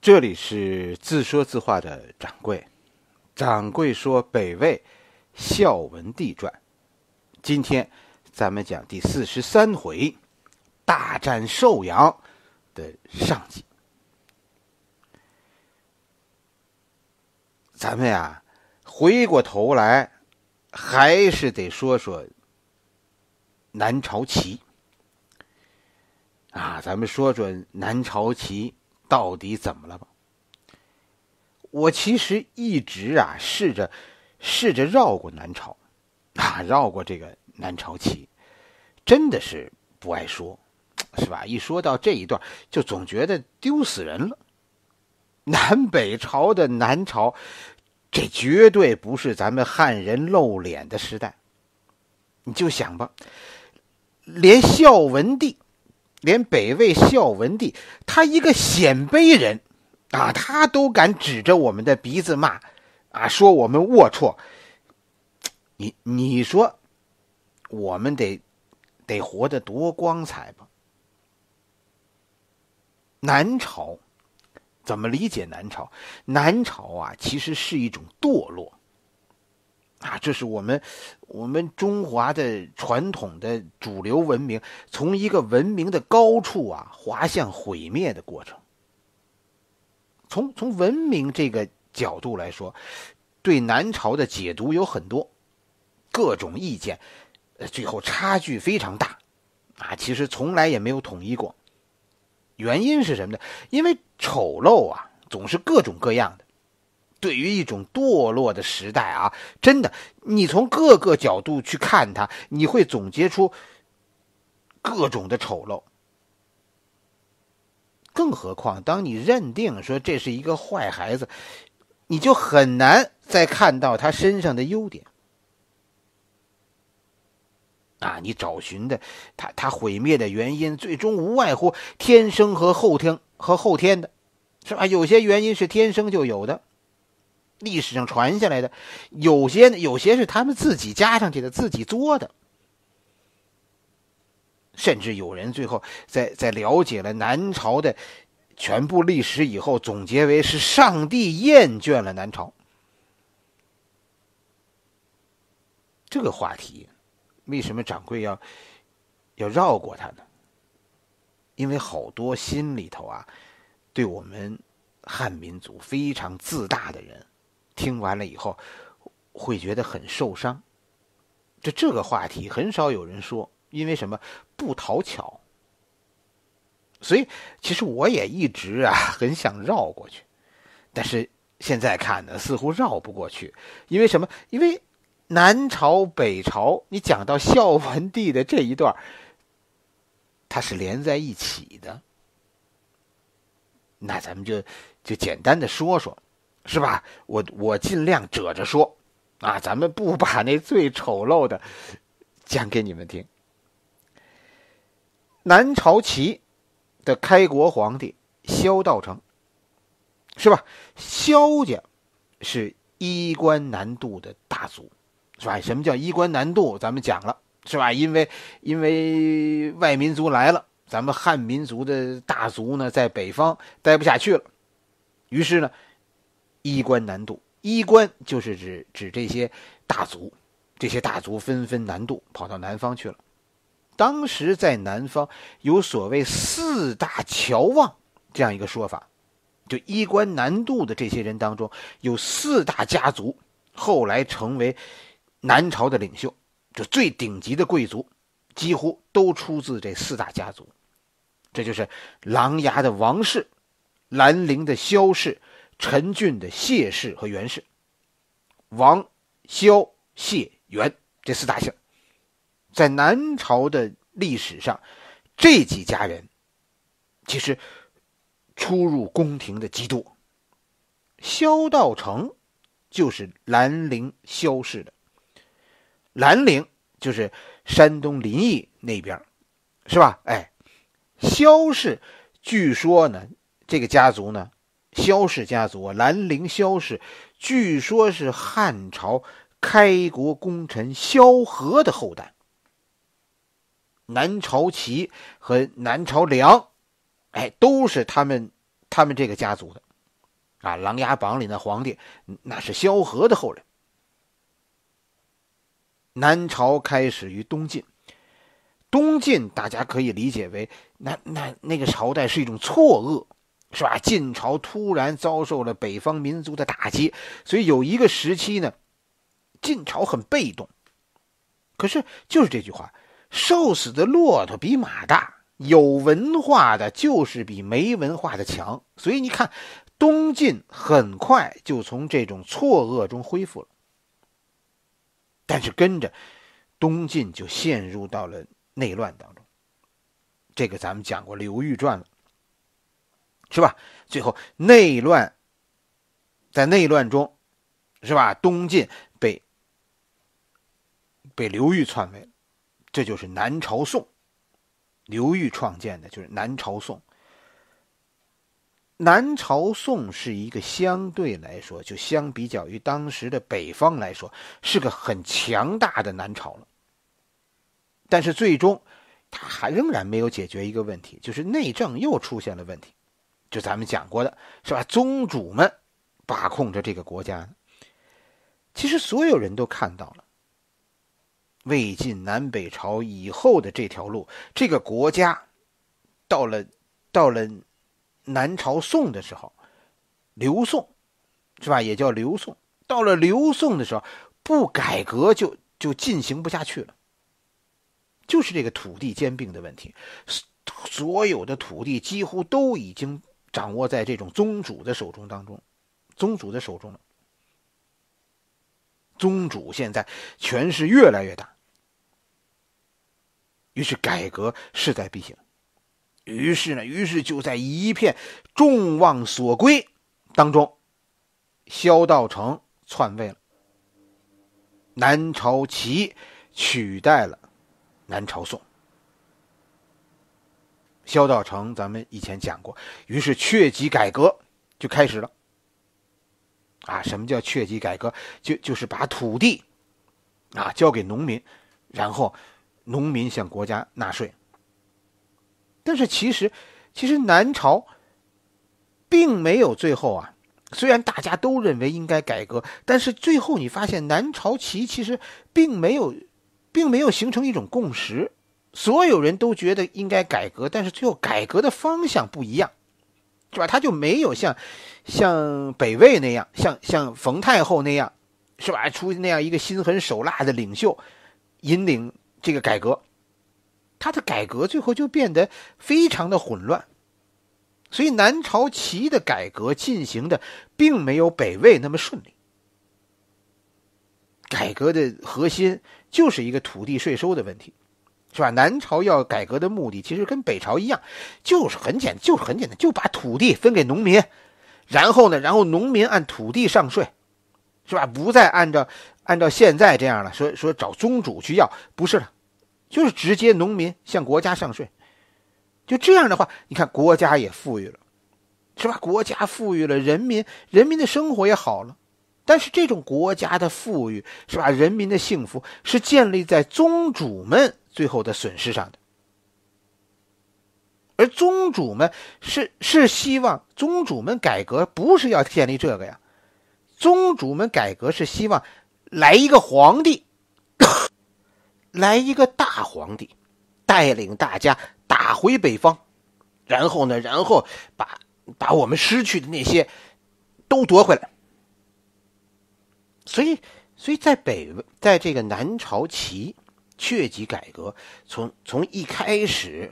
这里是自说自话的掌柜。掌柜说《北魏孝文帝传》，今天咱们讲第四十三回“大战寿阳”的上集。咱们呀，回过头来还是得说说南朝齐啊。咱们说准南朝齐。到底怎么了吧？我其实一直啊，试着，试着绕过南朝，啊，绕过这个南朝齐，真的是不爱说，是吧？一说到这一段，就总觉得丢死人了。南北朝的南朝，这绝对不是咱们汉人露脸的时代。你就想吧，连孝文帝。连北魏孝文帝，他一个鲜卑人，啊，他都敢指着我们的鼻子骂，啊，说我们龌龊。你你说，我们得得活得多光彩吧？南朝，怎么理解南朝？南朝啊，其实是一种堕落。啊，这是我们，我们中华的传统的主流文明，从一个文明的高处啊，滑向毁灭的过程。从从文明这个角度来说，对南朝的解读有很多，各种意见，呃，最后差距非常大，啊，其实从来也没有统一过。原因是什么呢？因为丑陋啊，总是各种各样的。对于一种堕落的时代啊，真的，你从各个角度去看他，你会总结出各种的丑陋。更何况，当你认定说这是一个坏孩子，你就很难再看到他身上的优点啊！你找寻的他，他毁灭的原因，最终无外乎天生和后天和后天的，是吧？有些原因是天生就有的。历史上传下来的，有些有些是他们自己加上去的，自己作的。甚至有人最后在在了解了南朝的全部历史以后，总结为是上帝厌倦了南朝。这个话题，为什么掌柜要要绕过他呢？因为好多心里头啊，对我们汉民族非常自大的人。听完了以后，会觉得很受伤。就这个话题，很少有人说，因为什么不讨巧。所以，其实我也一直啊 很想绕过去，但是现在看呢，似乎绕不过去。因为什么？因为南朝北朝，你讲到孝文帝的这一段，它是连在一起的。那咱们就就简单的说说。是吧？我我尽量褶着说，啊，咱们不把那最丑陋的讲给你们听。南朝齐的开国皇帝萧道成，是吧？萧家是衣冠南渡的大族，是吧？什么叫衣冠南渡？咱们讲了，是吧？因为因为外民族来了，咱们汉民族的大族呢，在北方待不下去了，于是呢。衣冠南渡，衣冠就是指指这些大族，这些大族纷纷南渡，跑到南方去了。当时在南方有所谓“四大侨望”这样一个说法，就衣冠南渡的这些人当中，有四大家族后来成为南朝的领袖，就最顶级的贵族几乎都出自这四大家族。这就是琅琊的王氏，兰陵的萧氏。陈俊的谢氏和袁氏，王、萧、谢、袁这四大姓，在南朝的历史上，这几家人其实出入宫廷的极多。萧道成就是兰陵萧氏的，兰陵就是山东临沂那边，是吧？哎，萧氏据说呢，这个家族呢。萧氏家族，兰陵萧氏，据说，是汉朝开国功臣萧何的后代。南朝齐和南朝梁，哎，都是他们他们这个家族的。啊，《琅琊榜》里的皇帝，那是萧何的后人。南朝开始于东晋，东晋大家可以理解为，那那那个朝代是一种错愕。是吧？晋朝突然遭受了北方民族的打击，所以有一个时期呢，晋朝很被动。可是就是这句话：“瘦死的骆驼比马大，有文化的就是比没文化的强。”所以你看，东晋很快就从这种错愕中恢复了。但是跟着，东晋就陷入到了内乱当中。这个咱们讲过《刘裕传》了。是吧？最后内乱，在内乱中，是吧？东晋被被刘裕篡位，这就是南朝宋，刘裕创建的，就是南朝宋。南朝宋是一个相对来说，就相比较于当时的北方来说，是个很强大的南朝了。但是最终，他还仍然没有解决一个问题，就是内政又出现了问题。就咱们讲过的，是吧？宗主们把控着这个国家。其实所有人都看到了，魏晋南北朝以后的这条路，这个国家到了到了南朝宋的时候，刘宋是吧？也叫刘宋。到了刘宋的时候，不改革就就进行不下去了。就是这个土地兼并的问题，所有的土地几乎都已经。掌握在这种宗主的手中当中，宗主的手中，宗主现在权势越来越大，于是改革势在必行。于是呢，于是就在一片众望所归当中，萧道成篡位了，南朝齐取代了南朝宋。萧道成，咱们以前讲过，于是确籍改革就开始了。啊，什么叫确籍改革？就就是把土地，啊，交给农民，然后农民向国家纳税。但是其实，其实南朝并没有最后啊，虽然大家都认为应该改革，但是最后你发现南朝齐其实并没有，并没有形成一种共识。所有人都觉得应该改革，但是最后改革的方向不一样，是吧？他就没有像像北魏那样，像像冯太后那样，是吧？出那样一个心狠手辣的领袖，引领这个改革。他的改革最后就变得非常的混乱，所以南朝齐的改革进行的并没有北魏那么顺利。改革的核心就是一个土地税收的问题。是吧？南朝要改革的目的其实跟北朝一样，就是很简，就是很简单，就把土地分给农民，然后呢，然后农民按土地上税，是吧？不再按照按照现在这样了，说说找宗主去要，不是的，就是直接农民向国家上税，就这样的话，你看国家也富裕了，是吧？国家富裕了，人民人民的生活也好了，但是这种国家的富裕，是吧？人民的幸福是建立在宗主们。最后的损失上的，而宗主们是是希望宗主们改革，不是要建立这个呀。宗主们改革是希望来一个皇帝，来一个大皇帝，带领大家打回北方，然后呢，然后把把我们失去的那些都夺回来。所以，所以在北在这个南朝齐。确级改革从从一开始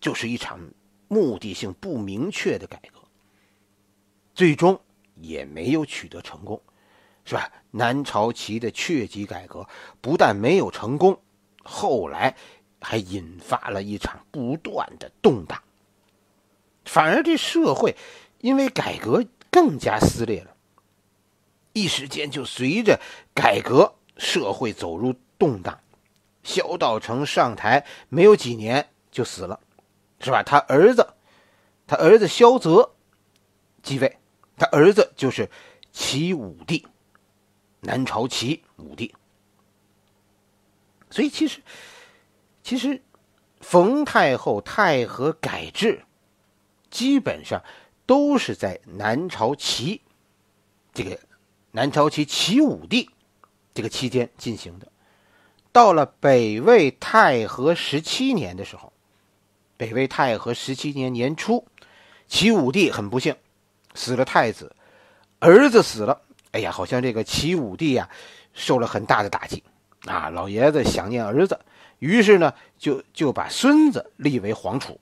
就是一场目的性不明确的改革，最终也没有取得成功，是吧？南朝齐的确级改革不但没有成功，后来还引发了一场不断的动荡，反而这社会因为改革更加撕裂了，一时间就随着改革社会走入动荡。萧道成上台没有几年就死了，是吧？他儿子，他儿子萧泽继位，他儿子就是齐武帝，南朝齐武帝。所以，其实，其实，冯太后太和改制，基本上都是在南朝齐这个南朝齐齐武帝这个期间进行的。到了北魏太和十七年的时候，北魏太和十七年年初，齐武帝很不幸，死了太子，儿子死了，哎呀，好像这个齐武帝呀，受了很大的打击啊！老爷子想念儿子，于是呢，就就把孙子立为皇储，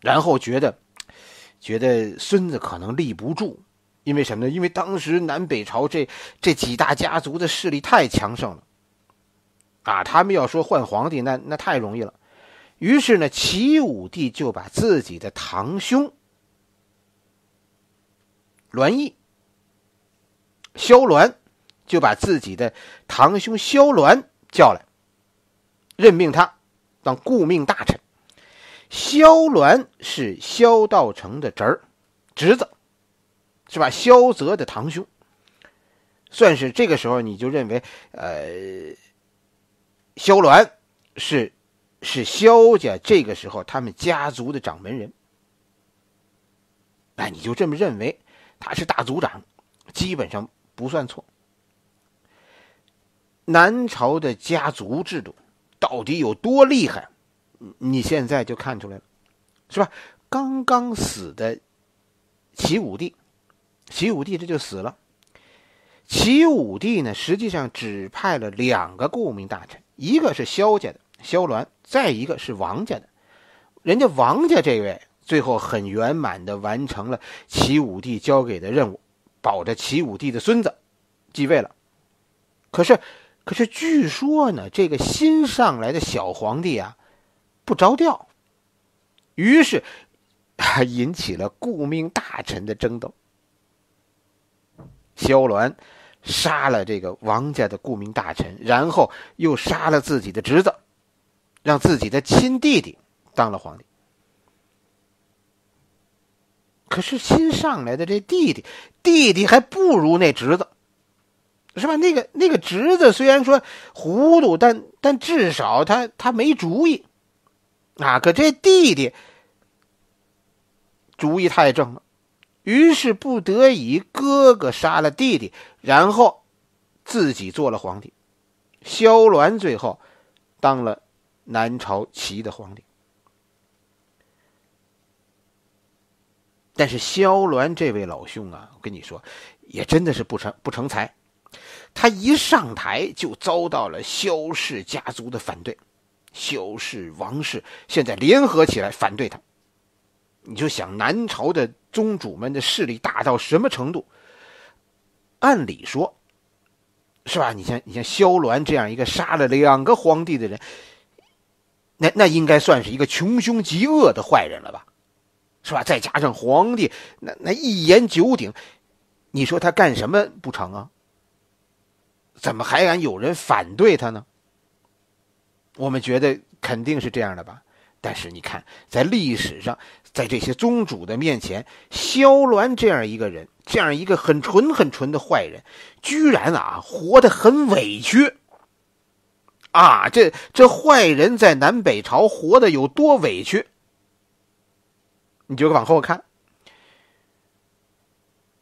然后觉得，觉得孙子可能立不住，因为什么呢？因为当时南北朝这这几大家族的势力太强盛了。啊，他们要说换皇帝，那那太容易了。于是呢，齐武帝就把自己的堂兄栾毅、萧鸾，就把自己的堂兄萧鸾叫来，任命他当顾命大臣。萧鸾是萧道成的侄儿、侄子，是吧？萧泽的堂兄，算是这个时候你就认为，呃。萧鸾是是萧家这个时候他们家族的掌门人，那你就这么认为，他是大族长，基本上不算错。南朝的家族制度到底有多厉害，你现在就看出来了，是吧？刚刚死的齐武帝，齐武帝这就死了。齐武帝呢，实际上只派了两个顾命大臣。一个是萧家的萧鸾，再一个是王家的。人家王家这位最后很圆满的完成了齐武帝交给的任务，保着齐武帝的孙子继位了。可是，可是据说呢，这个新上来的小皇帝啊，不着调，于是还 引起了顾命大臣的争斗。萧鸾。杀了这个王家的顾命大臣，然后又杀了自己的侄子，让自己的亲弟弟当了皇帝。可是新上来的这弟弟，弟弟还不如那侄子，是吧？那个那个侄子虽然说糊涂，但但至少他他没主意，啊，可这弟弟主意太正了。于是不得已，哥哥杀了弟弟，然后自己做了皇帝。萧鸾最后当了南朝齐的皇帝。但是萧鸾这位老兄啊，我跟你说，也真的是不成不成才。他一上台就遭到了萧氏家族的反对，萧氏、王氏现在联合起来反对他。你就想南朝的。宗主们的势力大到什么程度？按理说，是吧？你像你像萧鸾这样一个杀了两个皇帝的人，那那应该算是一个穷凶极恶的坏人了吧，是吧？再加上皇帝，那那一言九鼎，你说他干什么不成啊？怎么还敢有人反对他呢？我们觉得肯定是这样的吧。但是你看，在历史上，在这些宗主的面前，萧鸾这样一个人，这样一个很纯很纯的坏人，居然啊活得很委屈。啊，这这坏人在南北朝活得有多委屈，你就往后看。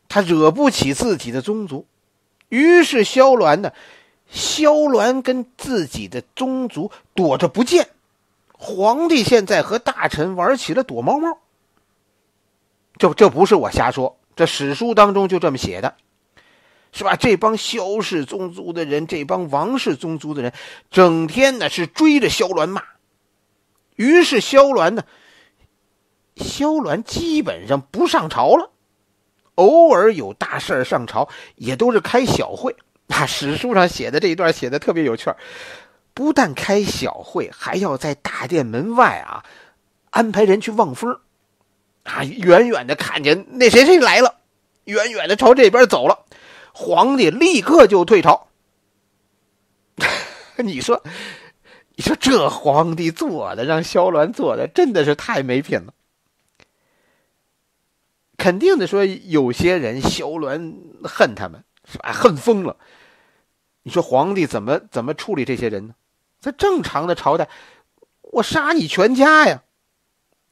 他惹不起自己的宗族，于是萧鸾呢，萧鸾跟自己的宗族躲着不见。皇帝现在和大臣玩起了躲猫猫。这这不是我瞎说，这史书当中就这么写的，是吧？这帮萧氏宗族的人，这帮王氏宗族的人，整天呢是追着萧鸾骂。于是萧鸾呢，萧鸾基本上不上朝了，偶尔有大事儿上朝，也都是开小会。啊，史书上写的这一段写的特别有趣儿。不但开小会，还要在大殿门外啊，安排人去望风，啊，远远的看见那谁谁来了，远远的朝这边走了，皇帝立刻就退朝。你说，你说这皇帝做的，让萧鸾做的，真的是太没品了。肯定的说，有些人萧鸾恨他们是吧，恨疯了。你说皇帝怎么怎么处理这些人呢？在正常的朝代，我杀你全家呀，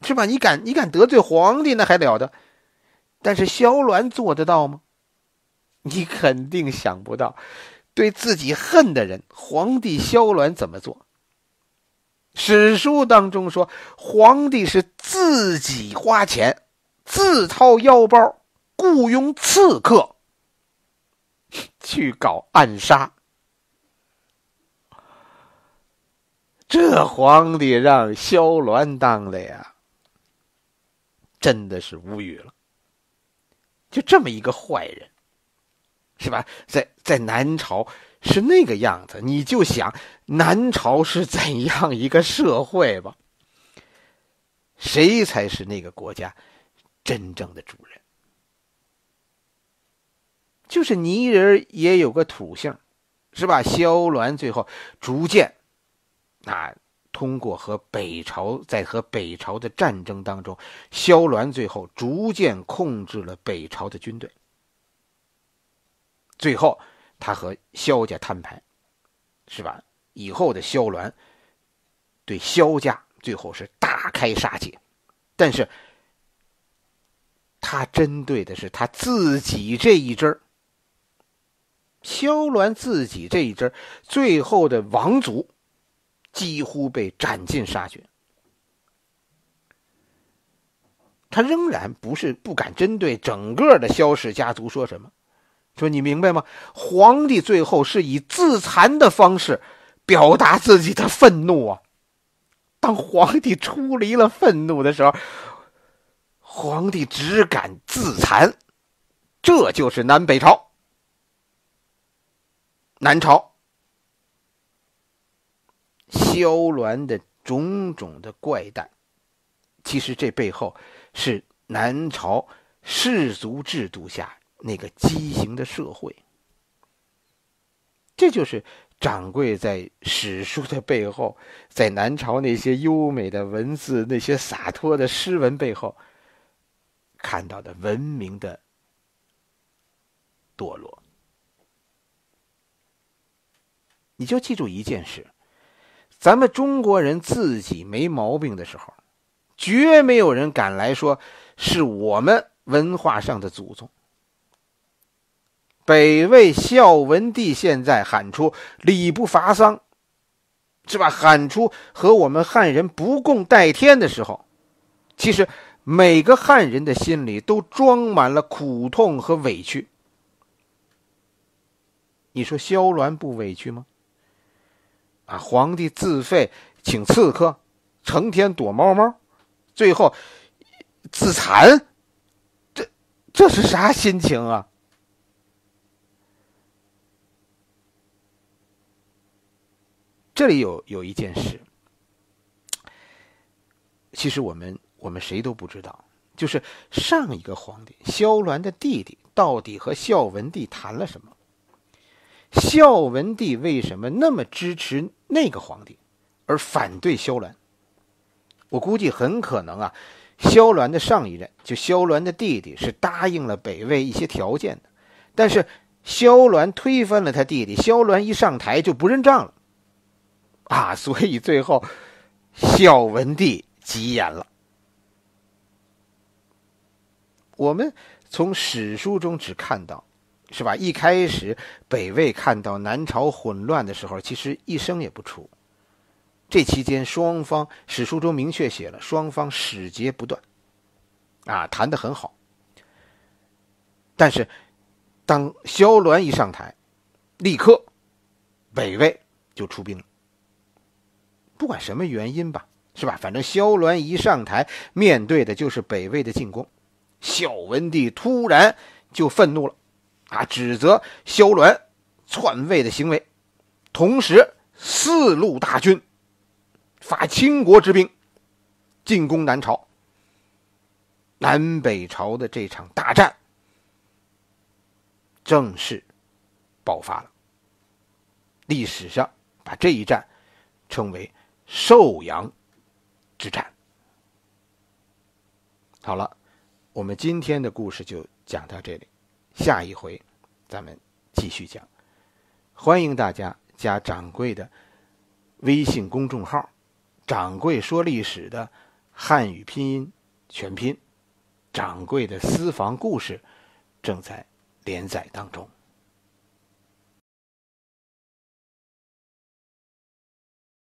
是吧？你敢你敢得罪皇帝那还了得？但是萧鸾做得到吗？你肯定想不到，对自己恨的人，皇帝萧鸾怎么做？史书当中说，皇帝是自己花钱，自掏腰包雇佣刺客去搞暗杀。这皇帝让萧鸾当的呀，真的是无语了。就这么一个坏人，是吧？在在南朝是那个样子，你就想南朝是怎样一个社会吧？谁才是那个国家真正的主人？就是泥人也有个土性，是吧？萧鸾最后逐渐。那通过和北朝在和北朝的战争当中，萧鸾最后逐渐控制了北朝的军队。最后，他和萧家摊牌，是吧？以后的萧鸾对萧家最后是大开杀戒，但是，他针对的是他自己这一支。萧鸾自己这一支最后的王族。几乎被斩尽杀绝。他仍然不是不敢针对整个的萧氏家族说什么，说你明白吗？皇帝最后是以自残的方式表达自己的愤怒啊！当皇帝出离了愤怒的时候，皇帝只敢自残，这就是南北朝南朝。萧鸾的种种的怪诞，其实这背后是南朝氏族制度下那个畸形的社会。这就是掌柜在史书的背后，在南朝那些优美的文字、那些洒脱的诗文背后看到的文明的堕落。你就记住一件事。咱们中国人自己没毛病的时候，绝没有人敢来说是我们文化上的祖宗。北魏孝文帝现在喊出“礼不伐丧”，是吧？喊出和我们汉人不共戴天的时候，其实每个汉人的心里都装满了苦痛和委屈。你说萧鸾不委屈吗？啊！皇帝自费请刺客，成天躲猫猫，最后自残，这这是啥心情啊？这里有有一件事，其实我们我们谁都不知道，就是上一个皇帝萧鸾的弟弟到底和孝文帝谈了什么。孝文帝为什么那么支持那个皇帝，而反对萧鸾？我估计很可能啊，萧鸾的上一任，就萧鸾的弟弟，是答应了北魏一些条件的。但是萧鸾推翻了他弟弟，萧鸾一上台就不认账了，啊，所以最后孝文帝急眼了。我们从史书中只看到。是吧？一开始北魏看到南朝混乱的时候，其实一声也不出。这期间，双方史书中明确写了，双方使节不断，啊，谈的很好。但是，当萧鸾一上台，立刻北魏就出兵了。不管什么原因吧，是吧？反正萧鸾一上台，面对的就是北魏的进攻。孝文帝突然就愤怒了。啊！指责萧鸾篡位的行为，同时四路大军发倾国之兵进攻南朝。南北朝的这场大战正式爆发了。历史上把这一战称为寿阳之战。好了，我们今天的故事就讲到这里。下一回，咱们继续讲。欢迎大家加掌柜的微信公众号“掌柜说历史”的汉语拼音全拼“掌柜的私房故事”，正在连载当中。